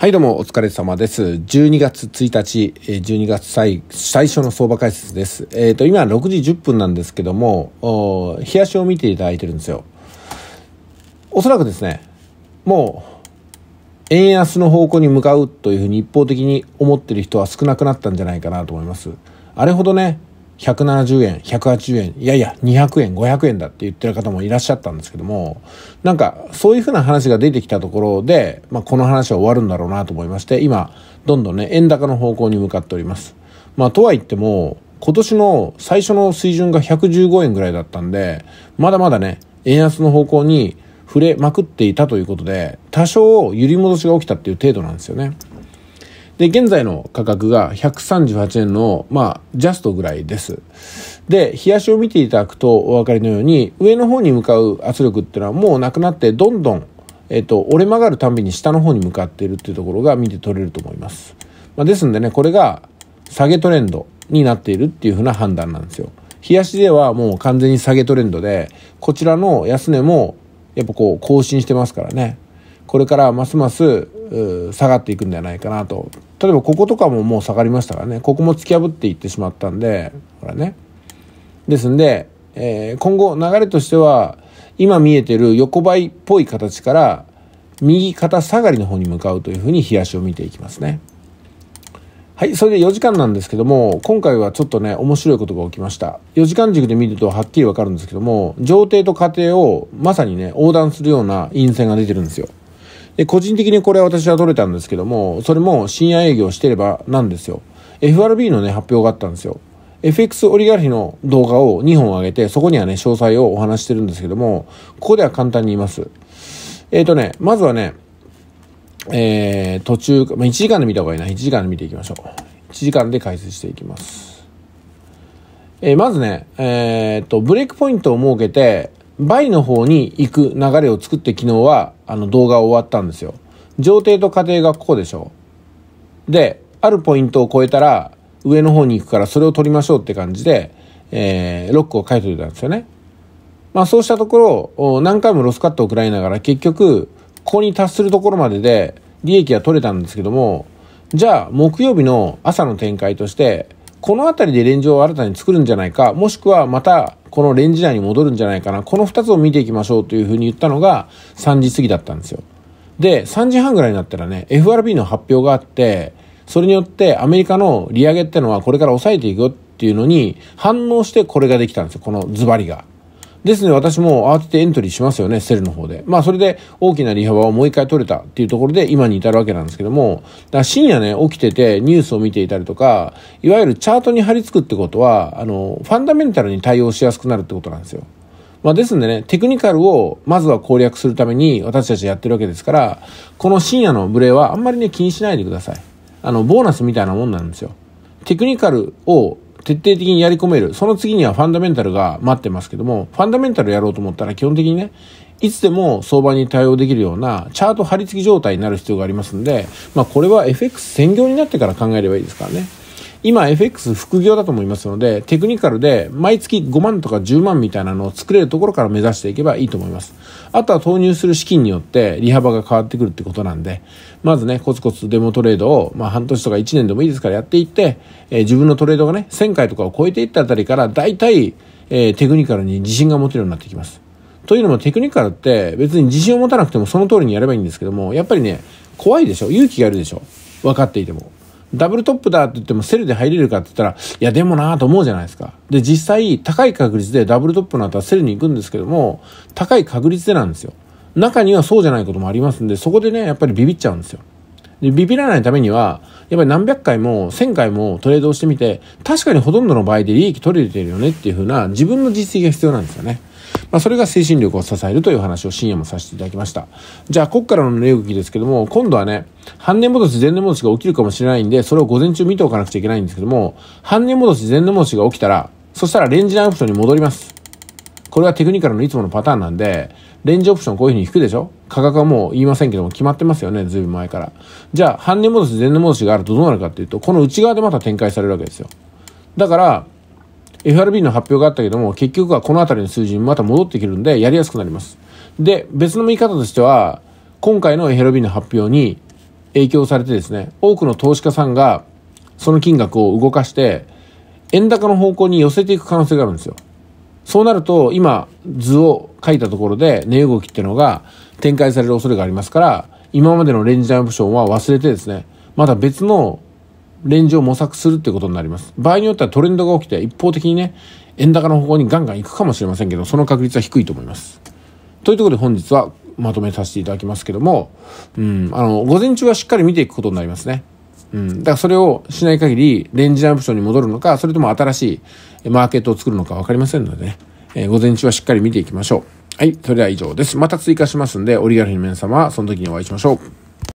はいどうもお疲れ様です。12月1日、12月最最初の相場解説です。えっ、ー、と、今6時10分なんですけども、冷やしを見ていただいてるんですよ。おそらくですね、もう、円安の方向に向かうというふうに一方的に思ってる人は少なくなったんじゃないかなと思います。あれほどね、170円180円いやいや200円500円だって言ってる方もいらっしゃったんですけどもなんかそういうふうな話が出てきたところで、まあ、この話は終わるんだろうなと思いまして今どんどんね円高の方向に向かっております。まあ、とはいっても今年の最初の水準が115円ぐらいだったんでまだまだね円安の方向に触れまくっていたということで多少揺り戻しが起きたっていう程度なんですよね。で、現在の価格が138円の、まあ、ジャストぐらいです。で、冷やしを見ていただくとお分かりのように、上の方に向かう圧力っていうのはもうなくなって、どんどん、えっと、折れ曲がるたんびに下の方に向かっているっていうところが見て取れると思います。まあ、ですんでね、これが下げトレンドになっているっていうふうな判断なんですよ。冷やしではもう完全に下げトレンドで、こちらの安値も、やっぱこう、更新してますからね。これからますます、下がっていくんじゃないかなと例えばこことかももう下がりましたからねここも突き破っていってしまったんでほらねですんで、えー、今後流れとしては今見えてる横ばいっぽい形から右肩下がりの方に向かうというふうに冷やしを見ていきますねはいそれで4時間なんですけども今回はちょっとね面白いことが起きました4時間軸で見るとはっきりわかるんですけども上帝と下帝をまさにね横断するような陰線が出てるんですよで、個人的にこれは私は取れたんですけども、それも深夜営業してればなんですよ。FRB のね、発表があったんですよ。FX オリガルヒの動画を2本上げて、そこにはね、詳細をお話してるんですけども、ここでは簡単に言います。えっ、ー、とね、まずはね、えー、途中、まあ、1時間で見た方がいいな。1時間で見ていきましょう。1時間で解説していきます。えー、まずね、えっ、ー、と、ブレイクポイントを設けて、バイの方に行く流れを作って昨日はあの動画を終わったんですよ。上帝と下帝がここでしょ。で、あるポイントを超えたら上の方に行くからそれを取りましょうって感じで、えー、ロックを書いといたんですよね。まあそうしたところ、何回もロスカットを食らいながら結局、ここに達するところまでで利益は取れたんですけども、じゃあ木曜日の朝の展開として、この辺りでレンジを新たに作るんじゃないか、もしくはまたこのレンジ内に戻るんじゃないかな。この2つを見ていきましょうというふうに言ったのが3時過ぎだったんですよ。で、3時半ぐらいになったらね、FRB の発表があって、それによってアメリカの利上げってのはこれから抑えていくよっていうのに反応してこれができたんですよ。このズバリが。ですので私も慌ててエントリーしますよね、セルの方で。まあそれで大きな利幅をもう一回取れたっていうところで今に至るわけなんですけども、だから深夜ね、起きててニュースを見ていたりとか、いわゆるチャートに張り付くってことは、あの、ファンダメンタルに対応しやすくなるってことなんですよ。まあ、ですんでね、テクニカルをまずは攻略するために私たちやってるわけですから、この深夜の無礼はあんまりね、気にしないでください。あの、ボーナスみたいなもんなんですよ。テクニカルを徹底的にやり込める。その次にはファンダメンタルが待ってますけども、ファンダメンタルやろうと思ったら基本的にね、いつでも相場に対応できるようなチャート張り付き状態になる必要がありますんで、まあこれは FX 専業になってから考えればいいですからね。今 FX 副業だと思いますので、テクニカルで毎月5万とか10万みたいなのを作れるところから目指していけばいいと思います。あとは投入する資金によって利幅が変わってくるってことなんで、まずね、コツコツデモトレードを、まあ、半年とか1年でもいいですからやっていって、えー、自分のトレードがね、1000回とかを超えていったあたりから、大体、えー、テクニカルに自信が持てるようになってきます。というのもテクニカルって別に自信を持たなくてもその通りにやればいいんですけども、やっぱりね、怖いでしょ勇気がいるでしょ分かっていても。ダブルトップだって言ってもセルで入れるかって言ったら、いやでもなーと思うじゃないですか。で、実際、高い確率でダブルトップの後はセルに行くんですけども、高い確率でなんですよ。中にはそうじゃないこともありますんで、そこでね、やっぱりビビっちゃうんですよ。で、ビビらないためには、やっぱり何百回も1000回もトレードをしてみて、確かにほとんどの場合で利益取れてるよねっていう風な自分の実績が必要なんですよね。まあ、それが精神力を支えるという話を深夜もさせていただきました。じゃあ、こっからの値動きですけども、今度はね、半年戻し、前年戻しが起きるかもしれないんで、それを午前中見ておかなくちゃいけないんですけども、半年戻し、前年戻しが起きたら、そしたらレンジアンプションに戻ります。これはテクニカルのいつものパターンなんで、レンジオプションこういう風に引くでしょ価格はもう言いませんけども決まってますよね、ずいぶん前から。じゃあ、半年戻し、前年戻しがあるとどうなるかっていうと、この内側でまた展開されるわけですよ。だから、FRB の発表があったけども、結局はこの辺りの数字にまた戻ってくるんで、やりやすくなります。で、別の見方としては、今回の FRB の発表に影響されてですね、多くの投資家さんが、その金額を動かして、円高の方向に寄せていく可能性があるんですよ。そうなると、今、図を書いたところで、値動きっていうのが展開される恐れがありますから、今までのレンジダャンオプションは忘れてですね、また別のレンジを模索するってことになります。場合によってはトレンドが起きて一方的にね、円高の方向にガンガン行くかもしれませんけど、その確率は低いと思います。というところで本日はまとめさせていただきますけども、うん、あの、午前中はしっかり見ていくことになりますね。うん、だからそれをしない限り、レンジアンプションに戻るのか、それとも新しいマーケットを作るのか分かりませんのでね、えー、午前中はしっかり見ていきましょう。はい、それでは以上です。また追加しますんで、オリガルヒの皆様、その時にお会いしましょう。